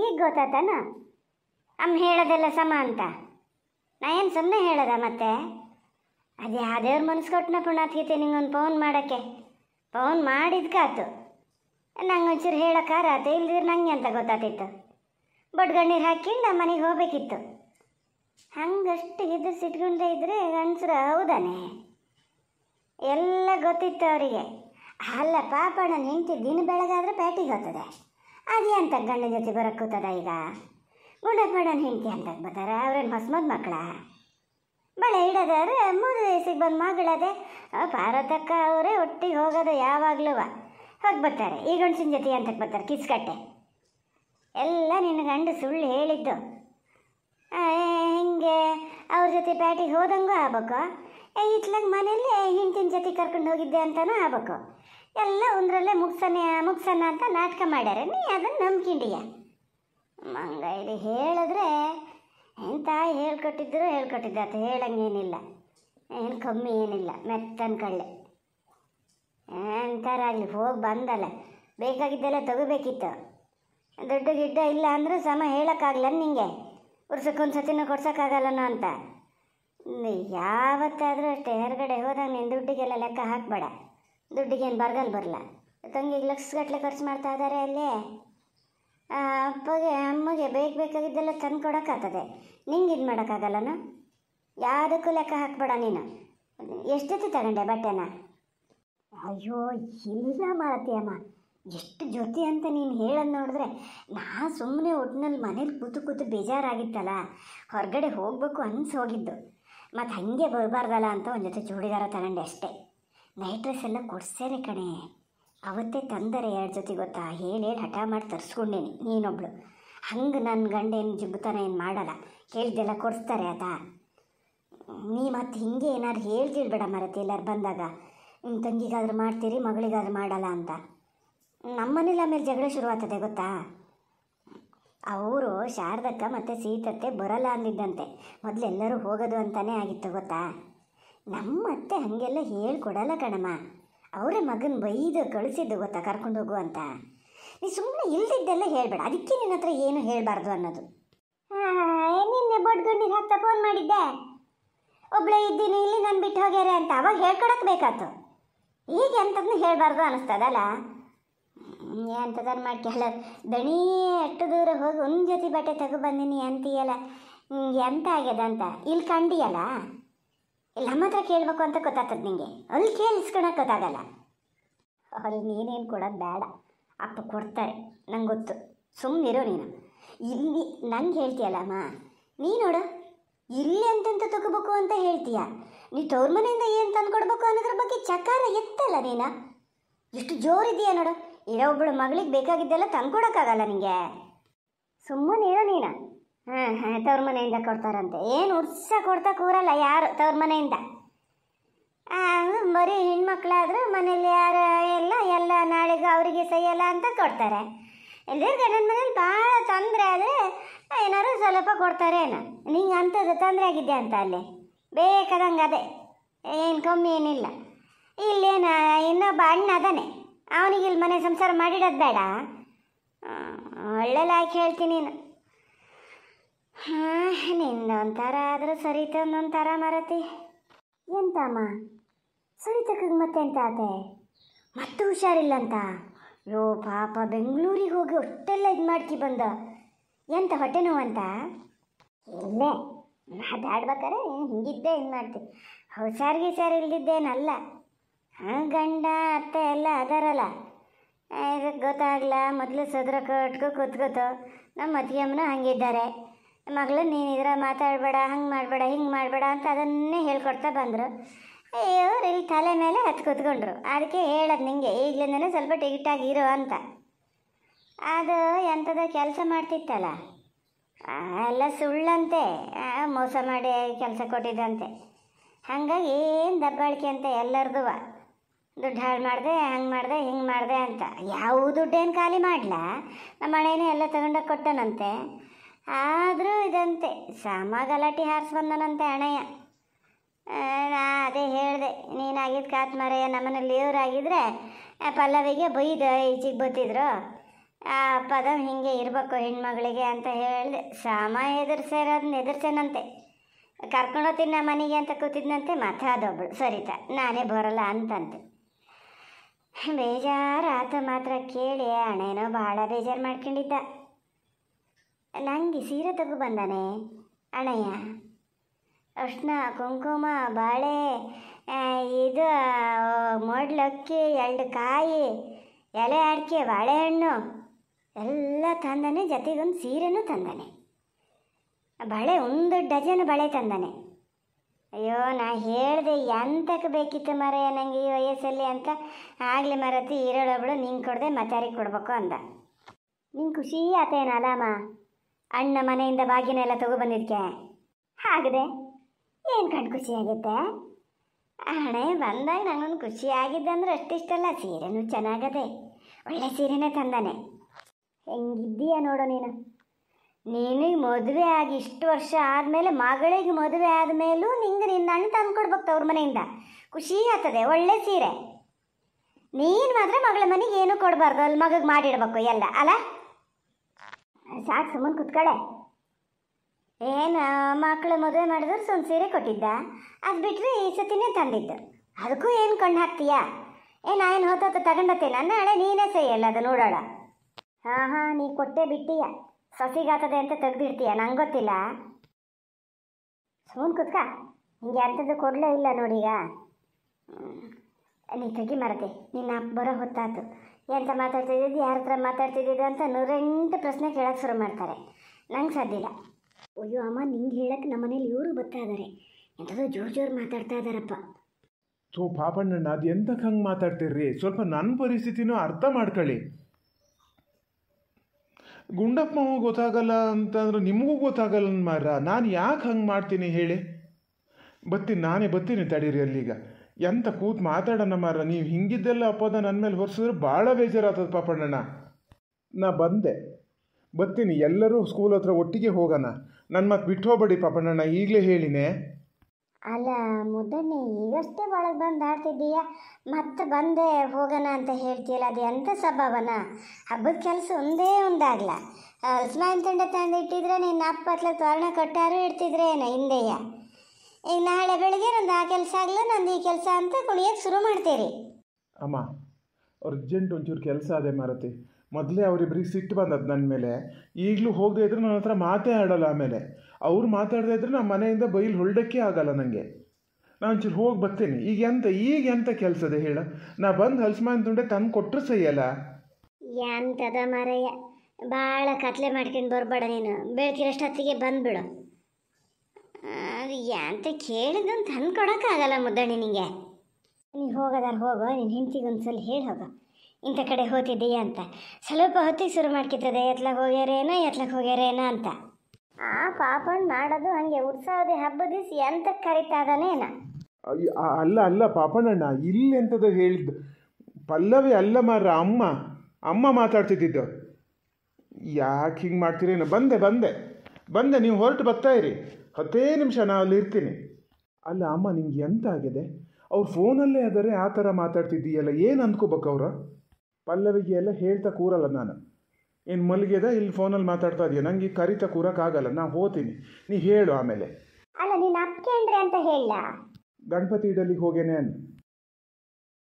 ಈಗ ಗೊತ್ತಾತನ ಅಮ್ಮ ಹೇಳೋದೆಲ್ಲ ಸಮ ಅಂತ ನಾ ಏನು ಸುಮ್ಮನೆ ಹೇಳದ ಮತ್ತೆ ಅದು ಯಾವ್ದೇವ್ರ ಮನಸ್ಸು ಕೊಟ್ಟನ ಪುಣ್ಯಾತ್ಗೀತೆ ನಿಂಗೊಂದು ಫೋನ್ ಮಾಡೋಕ್ಕೆ ಫೋನ್ ಮಾಡಿದ್ಕಾತು ನಂಗೆ ಒಂಚೂರು ಆತ ಇಲ್ದಿದ್ರೆ ನಂಗೆ ಅಂತ ಗೊತ್ತಾತಿತ್ತು ಬಡ್ಗಣ್ಣೀರು ಹಾಕಿ ನಮ್ಮ ಮನೆಗೆ ಹೋಗ್ಬೇಕಿತ್ತು ಹಂಗಷ್ಟು ಇದ್ದು ಸಿಟ್ಕೊಂಡೇ ಇದ್ದರೆ ಗಂಡಸ್ರು ಹೌದಾನೆ ಎಲ್ಲ ಗೊತ್ತಿತ್ತು ಅವರಿಗೆ ಅಲ್ಲ ಪಾಪ ನನ್ನ ದಿನ ಬೆಳಗಾದ್ರೆ ಪ್ಯಾಟಿಗೆ ಹೋಗ್ತದೆ ಅದು ಎಂತ ಗಂಡನ ಜೊತೆ ಬರಕ್ಕೆ ಕೂತದ ಈಗ ಮಾಡೋಣ ಹೆಂಡತಿ ಅಂತ ಬರ್ತಾರೆ ಅವ್ರೇನು ಮಸ್ಮದ್ ಮಕ್ಕಳ ಬಳೆ ಇಡೋದಾದ್ರೆ ಮೂರು ವಯಸ್ಸಿಗೆ ಬಂದು ಮಗಳದೆ ಪಾರತಕ್ಕ ಅವರೇ ಒಟ್ಟಿಗೆ ಹೋಗೋದು ಯಾವಾಗಲೂ ಹೋಗಿ ಬರ್ತಾರೆ ಈ ಗಂಡಸಿನ ಜೊತೆ ಅಂತಕ್ಕೆ ಬರ್ತಾರೆ ಕಿಸ್ಕಟ್ಟೆ ಎಲ್ಲ ನಿನ್ನ ಗಂಡು ಸುಳ್ಳು ಹೇಳಿದ್ದು ಹಿಂಗೆ ಅವ್ರ ಜೊತೆ ಪ್ಯಾಟಿಗೆ ಹೋದಂಗೂ ಆಗ್ಬೇಕು ಇತ್ಲಾಗ ಮನೇಲಿ ಹಿಂಡಿನ ಜೊತೆ ಕರ್ಕೊಂಡು ಹೋಗಿದ್ದೆ ಅಂತಲೂ ಆಗ್ಬೇಕು ಎಲ್ಲ ಒಂದರಲ್ಲೇ ಮುಗ್ಸನೆ ಮುಗ್ಸೋಣ ಅಂತ ನಾಟಕ ಮಾಡ್ಯಾರ ನೀ ಅದನ್ನು ನಂಬ್ಕೊಂಡಿಯ ಮಂಗ ಹೇಳಿದ್ರೆ ಏನು ಹೇಳ್ಕೊಟ್ಟಿದ್ರು ಹೇಳ್ಕೊಟ್ಟಿದ್ದೆ ಅಥವಾ ಹೇಳಂಗೇನಿಲ್ಲ ಏನು ಕಮ್ಮಿ ಏನಿಲ್ಲ ಮೆತ್ತನ್ ಕಳ್ಳೆ ಅಂತಾರೆ ಅಲ್ಲಿ ಹೋಗಿ ಬಂದಲ್ಲ ಬೇಕಾಗಿದ್ದೆಲ್ಲ ತಗೋಬೇಕಿತ್ತು ದುಡ್ಡು ಗಿಡ್ಡ ಇಲ್ಲ ಅಂದರೂ ಸಮ ಹೇಳೋಕ್ಕಾಗಲ್ಲ ನಿಂಗೆ ವರ್ಷಕ್ಕೊಂದು ಸತಿನೂ ಕೊಡ್ಸೋಕ್ಕಾಗಲ್ಲನ ಅಂತ ಯಾವತ್ತಾದರೂ ಅಷ್ಟೇ ಹೊರಗಡೆ ಹೋದಾಗ ನೀನು ದುಡ್ಡಿಗೆಲ್ಲ ಲೆಕ್ಕ ಹಾಕಬೇಡ ದುಡ್ಡಿಗೇನು ಬರಗಲ್ ಬರಲ್ಲ ತಂಗಿಗೆ ಲಕ್ಷಗಟ್ಟಲೆ ಖರ್ಚು ಮಾಡ್ತಾ ಇದ್ದಾರೆ ಅಲ್ಲಿ ಅಪ್ಪಗೆ ಅಮ್ಮಗೆ ಬೇಕು ಬೇಕಾಗಿದ್ದೆಲ್ಲ ತಂದು ಕೊಡೋಕ್ಕಾಗ್ತದೆ ನಿಂಗೆ ಇದು ಮಾಡೋಕ್ಕಾಗಲ್ಲನ ಯಾವುದಕ್ಕೂ ಲೆಕ್ಕ ಹಾಕ್ಬೇಡ ನೀನು ಎಷ್ಟೊತ್ತಿ ತಗೊಂಡೆ ಬಟ್ಟೆನ ಅಯ್ಯೋ ಇಲ್ಲ ಮಾರತಿ ಅಮ್ಮ ಎಷ್ಟು ಜೊತೆ ಅಂತ ನೀನು ಹೇಳೋದು ನೋಡಿದ್ರೆ ನಾ ಸುಮ್ಮನೆ ಒಟ್ಟಿನಲ್ಲಿ ಮನೇಲಿ ಕೂತು ಕೂತು ಬೇಜಾರಾಗಿತ್ತಲ್ಲ ಹೊರಗಡೆ ಹೋಗಬೇಕು ಅನ್ಸೋಗಿದ್ದು ಮತ್ತು ಹಂಗೆ ಬರಬಾರ್ದಲ್ಲ ಅಂತ ಒಂದು ಜೊತೆ ಚೂಡಿದಾರ ತಗೊಂಡೆ ಅಷ್ಟೇ ನೈಟ್ ಡ್ರೆಸ್ ಎಲ್ಲ ಕೊಡ್ಸೇನೆ ಕಣೆ ಅವತ್ತೇ ತಂದರೆ ಎರಡು ಜೊತೆ ಗೊತ್ತಾ ಹೇಳಿ ಹೇಳಿ ಹಠ ಮಾಡಿ ತರಿಸ್ಕೊಂಡೇನಿ ನೀನೊಬ್ಳು ಹಂಗೆ ನನ್ನ ಗಂಡ ಏನು ಏನು ಮಾಡಲ್ಲ ಹೇಳ್ದೆಲ್ಲ ಕೊಡಿಸ್ತಾರೆ ಅದ ನೀ ಮತ್ತೆ ಹಿಂಗೆ ಏನಾದ್ರು ಬೇಡ ಮರತಿ ಎಲ್ಲಾರು ಬಂದಾಗ ನಿಮ್ಮ ತಂಗಿಗಾದ್ರೂ ಮಾಡ್ತೀರಿ ಮಗಳಿಗಾದ್ರೂ ಮಾಡಲ್ಲ ಅಂತ ನಮ್ಮನೇಲಿ ಆಮೇಲೆ ಜಗಳ ಶುರು ಆಗ್ತದೆ ಗೊತ್ತಾ ಅವರು ಶಾರದಕ್ಕ ಮತ್ತು ಸೀತತ್ತೆ ಬರಲ್ಲ ಅಂದಿದ್ದಂತೆ ಎಲ್ಲರೂ ಹೋಗೋದು ಅಂತಲೇ ಆಗಿತ್ತು ಗೊತ್ತಾ ನಮ್ಮ ಅತ್ತೆ ಹಾಗೆಲ್ಲ ಹೇಳ್ಕೊಡಲ್ಲ ಕಣಮ್ಮ ಅವರ ಮಗನ ಬೈದು ಕಳಿಸಿದ್ದು ಗೊತ್ತಾ ಕರ್ಕೊಂಡು ಹೋಗು ಅಂತ ನೀ ಸುಮ್ಮನೆ ಇಲ್ದಿದ್ದೆಲ್ಲ ಹೇಳಬೇಡ ಅದಕ್ಕೆ ನಿನ್ನ ಹತ್ರ ಏನು ಹೇಳಬಾರ್ದು ಅನ್ನೋದು ನಿನ್ನೆ ಬೊಡ್ಗಣ್ಣಿನ ಹತ್ತ ಫೋನ್ ಮಾಡಿದ್ದೆ ಒಬ್ಬಳೇ ಇದ್ದೀನಿ ಇಲ್ಲಿ ನಾನು ಬಿಟ್ಟು ಹೋಗ್ಯಾರೆ ಅಂತ ಅವಾಗ ಹೇಳ್ಕೊಡೋಕೆ ಬೇಕಾತು ಈಗ ಎಂಥದನ್ನು ಹೇಳಬಾರ್ದು ಅನ್ನಿಸ್ತದಲ್ಲ ಎಂಥದನ್ನು ಮಾಡ್ಕೊಳ್ಳ ದಣಿ ಅಷ್ಟು ದೂರ ಹೋಗಿ ಒಂದು ಜೊತೆ ಬಟ್ಟೆ ತಗೊಬಂದಿನಿ ಅಂತೀಯಲ್ಲ ಹ್ಞೂ ಎಂತ ಆಗ್ಯದ ಅಂತ ಇಲ್ಲಿ ಕಂಡಿಯಲ್ಲ ಇಲ್ಲಿ ನಮ್ಮ ಹತ್ರ ಕೇಳಬೇಕು ಅಂತ ಗೊತ್ತಾಗ್ತದೆ ನಿಂಗೆ ಅಲ್ಲಿ ಕೇಳಿಸ್ಕೊಳಕ್ಕೆ ಗೊತ್ತಾಗಲ್ಲ ಅಲ್ಲಿ ನೀನೇನು ಕೊಡೋದು ಬೇಡ ಅಪ್ಪ ಕೊಡ್ತಾರೆ ನಂಗೆ ಗೊತ್ತು ಇರೋ ನೀನು ಇಲ್ಲಿ ನಂಗೆ ಅಮ್ಮ ನೀ ನೋಡು ಇಲ್ಲಿ ಅಂತಂತ ತಗೋಬೇಕು ಅಂತ ಹೇಳ್ತೀಯ ನೀ ತವ್ರ ಮನೆಯಿಂದ ಏನು ತಂದು ಕೊಡ್ಬೇಕು ಅನ್ನೋದ್ರ ಬಗ್ಗೆ ಚಕಾರ ಎತ್ತಲ್ಲ ನೀನು ಎಷ್ಟು ಜೋರಿದೆಯಾ ನೋಡು ಇರೋ ಒಬ್ಬಳು ಮಗಳಿಗೆ ಬೇಕಾಗಿದ್ದೆಲ್ಲ ತಂದ್ಕೊಡೋಕ್ಕಾಗಲ್ಲ ನಿಂಗೆ ಸುಮ್ಮನೆ ಇರೋ ನೀನು ಹಾಂ ಹಾಂ ತವ್ರ ಮನೆಯಿಂದ ಕೊಡ್ತಾರಂತೆ ಏನು ಉರ್ಸ ಕೊಡ್ತಾ ಕೂರಲ್ಲ ಯಾರು ತವ್ರ ಮನೆಯಿಂದ ಬರೀ ಹೆಣ್ಮಕ್ಳಾದರೂ ಮನೇಲಿ ಯಾರು ಎಲ್ಲ ಎಲ್ಲ ನಾಳೆಗೆ ಅವರಿಗೆ ಸಹಿಯಲ್ಲ ಅಂತ ಕೊಡ್ತಾರೆ ಇಲ್ಲದೆ ಗಂಡನ ಮನೇಲಿ ಭಾಳ ತೊಂದರೆ ಆದರೆ ಏನಾದ್ರು ಸ್ವಲ್ಪ ಏನು ನಿಂಗೆ ಅಂಥದ್ದು ತೊಂದರೆ ಆಗಿದೆ ಅಂತ ಅಲ್ಲಿ ಬೇಕಾದಂಗೆ ಅದೇ ಏನು ಕಮ್ಮಿ ಏನಿಲ್ಲ ಇಲ್ಲೇನು ಇನ್ನೊಬ್ಬ ಅಣ್ಣ ಅದಾನೆ ಅವನಿಗೆ ಇಲ್ಲಿ ಮನೆ ಸಂಸಾರ ಮಾಡಿಡೋದು ಬೇಡ ಒಳ್ಳೆಲ್ಲ ಹಾಕಿ ಹೇಳ್ತೀನಿ ನಾನು ಹಾಂ ನಿನ್ನೊಂಥರ ಆದರೂ ಸರಿತ ಒಂದೊಂಥರ ಮಾರತಿ ಎಂತಮ್ಮ ಸರಿತಕ್ಕ ಮತ್ತೆಂತ ಆತೆ ಮತ್ತೆ ಹುಷಾರಿಲ್ಲಂತ ಯೋ ಪಾಪ ಬೆಂಗಳೂರಿಗೆ ಹೋಗಿ ಅಷ್ಟೆಲ್ಲ ಇದು ಮಾಡ್ಕಿ ಬಂದ ಎಂತ ಹೊಟ್ಟೆ ನೋವಂತ ಇಲ್ಲೇ ಮಾತಾಡ್ಬೇಕಾರೆ ಹಿಂಗಿದ್ದೆ ಇದು ಮಾಡ್ತೀವಿ ಹುಷಾರು ಇಲ್ದಿದ್ದೇನಲ್ಲ ಹಾಂ ಗಂಡ ಅತ್ತೆ ಎಲ್ಲ ಅದಾರಲ್ಲ ಇದಕ್ಕೆ ಗೊತ್ತಾಗಲ್ಲ ಮೊದಲು ಸದ್ರ ಕಟ್ಕೋ ಕೂತ್ಕೊತ ನಮ್ಮ ಅತ್ತಿಗೆಮ್ಮನ ಹಂಗಿದ್ದಾರೆ ಮಗಳು ನೀನಿದ್ರೆ ಮಾತಾಡಬೇಡ ಹಂಗೆ ಮಾಡಬೇಡ ಹಿಂಗೆ ಮಾಡಬೇಡ ಅಂತ ಅದನ್ನೇ ಹೇಳ್ಕೊಡ್ತಾ ಬಂದರು ಅಯ್ಯೋ ಇಲ್ಲಿ ತಲೆ ಮೇಲೆ ಹತ್ತು ಕೂತ್ಕೊಂಡ್ರು ಅದಕ್ಕೆ ಹೇಳೋದು ನಿಂಗೆ ಈಗಲಿಂದನೇ ಸ್ವಲ್ಪ ಟಿಗಿಟಾಗಿರು ಅಂತ ಅದು ಎಂಥದ ಕೆಲಸ ಮಾಡ್ತಿತ್ತಲ್ಲ ಎಲ್ಲ ಸುಳ್ಳಂತೆ ಮೋಸ ಮಾಡಿ ಕೆಲಸ ಕೊಟ್ಟಿದ್ದಂತೆ ಹಾಗಾಗಿ ಏನು ದಬ್ಬಾಳಿಕೆ ಅಂತ ಎಲ್ಲರದು ದುಡ್ಡು ಹಾಳು ಮಾಡಿದೆ ಹಂಗೆ ಮಾಡಿದೆ ಹಿಂಗೆ ಮಾಡಿದೆ ಅಂತ ಯಾವ ದುಡ್ಡೇನು ಖಾಲಿ ಮಾಡಲ ನಮ್ಮ ಹಣೇನೇ ಎಲ್ಲ ತಗೊಂಡೋಗಿ ಕೊಟ್ಟನಂತೆ ಆದರೂ ಇದಂತೆ ಸಮ ಗಲಾಟೆ ಹಾರಿಸ್ಬಂದನಂತೆ ಅಣಯ್ಯ ನಾ ಅದೇ ಹೇಳಿದೆ ನೀನಾಗಿದ್ದು ಕಾತ್ ಮರಯ್ಯ ನಮ್ಮನೇಲಿ ಇವರಾಗಿದ್ದರೆ ಪಲ್ಲವಿಗೆ ಬೈದ ಈಚಿಗೆ ಬತ್ತಿದ್ರು ಆ ಪದ ಹೀಗೆ ಇರಬೇಕು ಹೆಣ್ಮಗಳಿಗೆ ಅಂತ ಹೇಳಿದೆ ಸಮ ಎದುರಿಸಿರೋದನ್ನ ಎದುರ್ಸೇನಂತೆ ಹೋಗ್ತೀನಿ ನಮ್ಮ ಮನೆಗೆ ಅಂತ ಕೂತಿದ್ದನಂತೆ ಮತ್ತೆ ಅದೊಬ್ಬಳು ಸರಿತ ನಾನೇ ಬರೋಲ್ಲ ಅಂತಂತೆ ಬೇಜಾರು ಆತ ಮಾತ್ರ ಕೇಳಿ ಅಣ್ಣೇನೋ ಭಾಳ ಬೇಜಾರು ಮಾಡ್ಕೊಂಡಿದ್ದ ನನಗೆ ಸೀರೆ ತಗೋ ಬಂದಾನೆ ಅಣಯ್ಯ ಅರ್ಶಿನ ಕುಂಕುಮ ಬಾಳೆ ಇದು ಮೊಡ್ಲಕ್ಕಿ ಎರಡು ಕಾಯಿ ಎಲೆ ಅಡಿಕೆ ಬಾಳೆಹಣ್ಣು ಎಲ್ಲ ತಂದಾನೆ ಜೊತೆಗೊಂದು ಸೀರೆನೂ ತಂದಾನೆ ಬಳೆ ಒಂದು ಡಜನ್ ಬಳೆ ತಂದಾನೆ ಅಯ್ಯೋ ನಾ ಹೇಳಿದೆ ಎಂತಕ್ಕೆ ಬೇಕಿತ್ತು ಮರಯ್ಯ ನನಗೆ ಈ ವಯಸ್ಸಲ್ಲಿ ಅಂತ ಆಗಲಿ ಮರತಿ ಈರೋಳೊಬ್ಳು ನಿಂಗೆ ಕೊಡದೆ ಮತ್ತಾರಿಗೆ ಕೊಡ್ಬೇಕು ಅಂದ ನಿಂಗೆ ಖುಷಿ ಆತೇನಲ್ಲಮ್ಮ ಅಣ್ಣ ಮನೆಯಿಂದ ಬಾಗಿನ ಎಲ್ಲ ತಗೊಬಂದಿದ್ಕೆ ಹಾಗದೆ ಏನು ಖುಷಿ ಖುಷಿಯಾಗುತ್ತೆ ಹಣೆ ಬಂದಾಗ ನನಗೊಂದು ಖುಷಿಯಾಗಿದ್ದೆ ಅಂದ್ರೆ ಅಷ್ಟಿಷ್ಟಲ್ಲ ಸೀರೆನೂ ಚೆನ್ನಾಗದೆ ಒಳ್ಳೆ ಸೀರೆನೇ ತಂದಾನೆ ಹೆಂಗಿದ್ದೀಯ ನೋಡು ನೀನು ನಿನಗೆ ಮದುವೆ ಆಗಿ ಇಷ್ಟು ವರ್ಷ ಆದಮೇಲೆ ಮಗಳಿಗೆ ಮದುವೆ ಆದಮೇಲೂ ನಿಂಗೆ ನಿನ್ನ ಅಣ್ಣ ತಂದು ಕೊಡ್ಬೇಕು ತವ್ರ ಮನೆಯಿಂದ ಖುಷಿ ಆಗ್ತದೆ ಒಳ್ಳೆ ಸೀರೆ ನೀನು ಮಾತ್ರ ಮಗಳ ಮನೆಗೆ ಏನೂ ಕೊಡಬಾರ್ದು ಅಲ್ಲಿ ಮಗಗೆ ಮಾಡಿಡ್ಬೇಕು ಎಲ್ಲ ಅಲ್ಲ ಸಾಕು ಸುಮ್ಮನೆ ಕುತ್ಕೊಳ್ಳೆ ಏನು ಮಕ್ಕಳು ಮದುವೆ ಮಾಡಿದ್ರು ಸುಮ್ಮನೆ ಸೀರೆ ಕೊಟ್ಟಿದ್ದ ಅದು ಬಿಟ್ಟರೆ ಈ ಸತಿನೇ ತಂದಿದ್ದು ಅದಕ್ಕೂ ಏನು ಕಣ್ಣು ಹಾಕ್ತೀಯಾ ಏನು ಏನು ಹೊತ್ತು ತಗೊಂಡತ್ತೆ ನನ್ನ ಹಳೆ ನೀನೇ ಸೈಯಲ್ಲ ಅದು ನೋಡೋಣ ಹಾಂ ಹಾಂ ನೀ ಕೊಟ್ಟೆ ಬಿಟ್ಟೀಯ ಸೊಸಿಗಾತದೆ ಅಂತ ತೆಗೆದಿಡ್ತೀಯ ನಂಗೆ ಗೊತ್ತಿಲ್ಲ ಸುಮ್ಮನೆ ಕುತ್ಕ ನಿಂಗೆ ಅಂಥದ್ದು ಕೊಡಲೇ ಇಲ್ಲ ನೋಡೀಗ ನೀನು ತಗಿ ಮಾರತೆ ನಿನ್ನ ಬರೋ ಹೊತ್ತಾಯ್ತು ಎಂತ ಮಾತಾಡ್ತಿದ್ದು ಯಾರ ಹತ್ರ ಮಾತಾಡ್ತಿದ್ದು ಅಂತ ನೂರೆಂಟು ಪ್ರಶ್ನೆ ಕೇಳೋಕೆ ಶುರು ಮಾಡ್ತಾರೆ ನಂಗೆ ಸಾಧ್ಯ ಇಲ್ಲ ಅಯ್ಯೋ ಅಮ್ಮ ನಿಂಗೆ ಹೇಳಕ್ಕೆ ನಮ್ಮ ಮನೇಲಿ ಇವರು ಬರ್ತಾ ಇದ್ದಾರೆ ಎಂಥದ್ದು ಜೋರು ಜೋರು ಮಾತಾಡ್ತಾ ಇದ್ದಾರಪ್ಪ ಥೂ ಪಾಪಣ್ಣಣ್ಣ ಅದು ಎಂತ ಹಂಗೆ ಮಾತಾಡ್ತೀರ್ರಿ ಸ್ವಲ್ಪ ನನ್ನ ಪರಿಸ್ಥಿತಿನೂ ಅರ್ಥ ಮಾಡ್ಕೊಳ್ಳಿ ಗುಂಡಪ್ಪ ಗೊತ್ತಾಗಲ್ಲ ಅಂತಂದ್ರೆ ನಿಮಗೂ ಗೊತ್ತಾಗಲ್ಲ ಮಾರ ನಾನು ಯಾಕೆ ಹಂಗೆ ಮಾಡ್ತೀನಿ ಹೇಳಿ ಬತ್ತೀನಿ ನಾನೇ ಬತ್ತೀನಿ ತಡೀರಿ ಅಲ್ಲಿಗ ಎಂತ ಕೂತ್ ಮಾತಾಡೋಣ ಮಾರ ನೀವು ಹಿಂಗಿದ್ದೆಲ್ಲ ಅಪ್ಪದ ನನ್ನ ಮೇಲೆ ಹೊರಿಸಿದ್ರೆ ಭಾಳ ಬೇಜಾರಾಗ್ತದೆ ಪಾಪಣ್ಣ ನಾ ಬಂದೆ ಬರ್ತೀನಿ ಎಲ್ಲರೂ ಸ್ಕೂಲ್ ಹತ್ರ ಒಟ್ಟಿಗೆ ಹೋಗೋಣ ನನ್ನ ಮತ್ತೆ ಬಿಟ್ಟು ಹೋಗ್ಬೇಡಿ ಪಾಪಣ್ಣಣ್ಣ ಈಗಲೇ ಹೇಳಿನೇ ಅಲ್ಲ ಮುದ್ದಣ್ಣೆ ಈಗಷ್ಟೇ ಒಳಗೆ ಬಂದು ಆಡ್ತಿದ್ದೀಯ ಮತ್ತೆ ಬಂದೆ ಹೋಗೋಣ ಅಂತ ಹೇಳ್ತೀಯಲ್ಲ ಅದು ಎಂಥ ಸ್ವಭಾವನ ಹಬ್ಬದ ಕೆಲಸ ಒಂದೇ ಒಂದಾಗಲ್ಲ ಹಲ್ಸ್ಮಾನ್ ತಂಡ ತಂದು ಇಟ್ಟಿದ್ರೆ ನಿನ್ನ ಅಪ್ಪ ಹತ್ಲ ತೋರಣ ಕಟ್ಟಾರು ಏನ ಹಿಂದೆಯ ನಾಳೆ ಬೆಳಿಗ್ಗೆ ನಂದು ಆ ಕೆಲಸ ಆಗಲ್ಲ ನಂದು ಈ ಕೆಲಸ ಅಂತ ಕುಣಿಯೋಕ್ಕೆ ಶುರು ಮಾಡ್ತೀರಿ ಅಮ್ಮ ಅರ್ಜೆಂಟ್ ಒಂಚೂರು ಕೆಲಸ ಅದೇ ಮಾರುತಿ ಮೊದಲೇ ಅವರಿಬ್ಬರಿಗೆ ಸಿಟ್ಟು ಬಂದದ್ದು ನನ್ನ ಮೇಲೆ ಈಗಲೂ ಹೋಗದೆ ಇದ್ರೆ ನನ್ನ ಹತ್ರ ಮಾತೇ ಆಡೋಲ್ಲ ಆಮೇಲೆ ಅವ್ರು ಮಾತಾಡದೇ ಇದ್ರೆ ನಮ್ಮ ಮನೆಯಿಂದ ಬೈಲು ಹೊಲ್ಡೋಕ್ಕೆ ಆಗಲ್ಲ ನನಗೆ ನಾನು ಒಂಚೂರು ಹೋಗಿ ಬರ್ತೀನಿ ಈಗ ಎಂತ ಈಗ ಎಂತ ಕೆಲಸದೆ ಹೇಳ ನಾ ಬಂದು ಹಲ್ಸ್ಮಾನ್ ತುಂಡೆ ತಂದು ಕೊಟ್ಟರು ಸಹಿಯಲ್ಲ ಎಂತದ ಮಾರಯ್ಯ ಭಾಳ ಕತ್ಲೆ ಮಾಡ್ಕೊಂಡು ಬರಬೇಡ ನೀನು ಹತ್ತಿಗೆ ಬಂದ್ಬಿಡು ಇದೆಯಾ ಅಂತ ಕೇಳಿದ್ದನ್ನು ತಂದು ಕೊಡೋಕ್ಕಾಗಲ್ಲ ಮುದ್ದಣ್ಣ ನಿನಗೆ ನೀನು ಹೋಗೋದಾರ ಹೋಗೋ ನಿನ್ನ ಹೆಂಡತಿಗೊಂದ್ಸಲ ಹೇಳಿ ಹೋಗೋ ಇಂಥ ಕಡೆ ಹೋಗ್ತಿದ್ದೀಯಾ ಅಂತ ಸ್ವಲ್ಪ ಹೊತ್ತಿಗೆ ಶುರು ಮಾಡ್ಕಿತ್ತದೆ ಎತ್ಲಾಗ ಹೋಗ್ಯಾರೇನೋ ಎತ್ಲಾಗ ಹೋಗ್ಯಾರೇನ ಅಂತ ಆ ಪಾಪಣ್ಣ ಮಾಡೋದು ಹಂಗೆ ಉತ್ಸವದ ಹಬ್ಬದ ದಿವಸ ಎಂತ ಕರಿತಾದನೇನ ಅಲ್ಲ ಅಲ್ಲ ಪಾಪಣ್ಣಣ್ಣ ಇಲ್ಲಿ ಎಂಥದ್ದು ಹೇಳಿದ್ದು ಪಲ್ಲವಿ ಅಲ್ಲ ಮಾರ ಅಮ್ಮ ಅಮ್ಮ ಮಾತಾಡ್ತಿದ್ದಿದ್ದು ಯಾಕೆ ಹಿಂಗೆ ಮಾಡ್ತೀರೇನು ಬಂದೆ ಬಂದೆ ಬಂದೆ ನೀವು ಹೊರಟು ಬರ್ತಾ ಇರಿ ಹತ್ತೇ ನಿಮಿಷ ನಾನು ಅಲ್ಲಿ ಇರ್ತೀನಿ ಅಲ್ಲ ಅಮ್ಮ ನಿಮ್ಗೆ ಎಂತ ಆಗಿದೆ ಅವ್ರು ಫೋನಲ್ಲೇ ಆದರೆ ಆ ಥರ ಮಾತಾಡ್ತಿದ್ದೀಯಲ್ಲ ಏನು ಅಂದ್ಕೋಬೇಕು ಅವರು ಪಲ್ಲವಿಗೆ ಎಲ್ಲ ಹೇಳ್ತಾ ಕೂರಲ್ಲ ನಾನು ಏನು ಮಲಗಿದೆ ಇಲ್ಲಿ ಫೋನಲ್ಲಿ ಮಾತಾಡ್ತಾ ಇದೆಯಾ ನನಗೆ ಕರಿತಾ ಕೂರೋಕ್ಕಾಗಲ್ಲ ನಾ ಹೋತೀನಿ ನೀ ಹೇಳು ಆಮೇಲೆ ಅಲ್ಲ ಅಂತ ಹೇಳ ಗಣಪತಿ ಇಡಲಿಗೆ ಹೋಗೇನೆ ಅನ್ನು